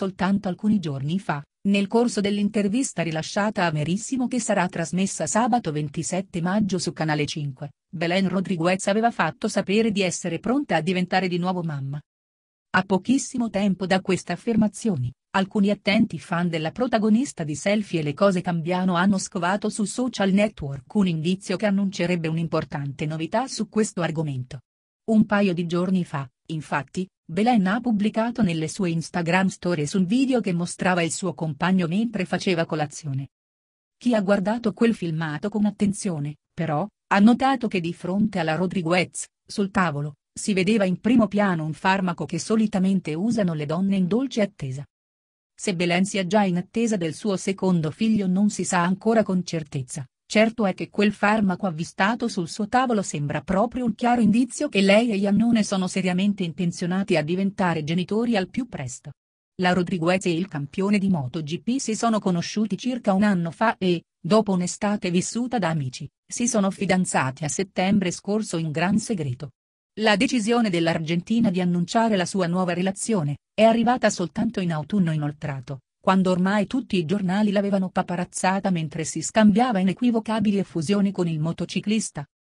soltanto alcuni giorni fa, nel corso dell'intervista rilasciata a Merissimo che sarà trasmessa sabato 27 maggio su Canale 5, Belen Rodriguez aveva fatto sapere di essere pronta a diventare di nuovo mamma. A pochissimo tempo da queste affermazioni, alcuni attenti fan della protagonista di Selfie e le cose cambiano hanno scovato su social network un indizio che annuncerebbe un'importante novità su questo argomento. Un paio di giorni fa, infatti, Belen ha pubblicato nelle sue Instagram stories un video che mostrava il suo compagno mentre faceva colazione. Chi ha guardato quel filmato con attenzione, però, ha notato che di fronte alla Rodriguez, sul tavolo, si vedeva in primo piano un farmaco che solitamente usano le donne in dolce attesa. Se Belen sia già in attesa del suo secondo figlio non si sa ancora con certezza. Certo è che quel farmaco avvistato sul suo tavolo sembra proprio un chiaro indizio che lei e Iannone sono seriamente intenzionati a diventare genitori al più presto. La Rodriguez e il campione di MotoGP si sono conosciuti circa un anno fa e, dopo un'estate vissuta da amici, si sono fidanzati a settembre scorso in gran segreto. La decisione dell'Argentina di annunciare la sua nuova relazione è arrivata soltanto in autunno inoltrato, quando ormai tutti i giornali l'avevano paparazzata mentre si scambiava inequivocabili effusioni con il motociclista.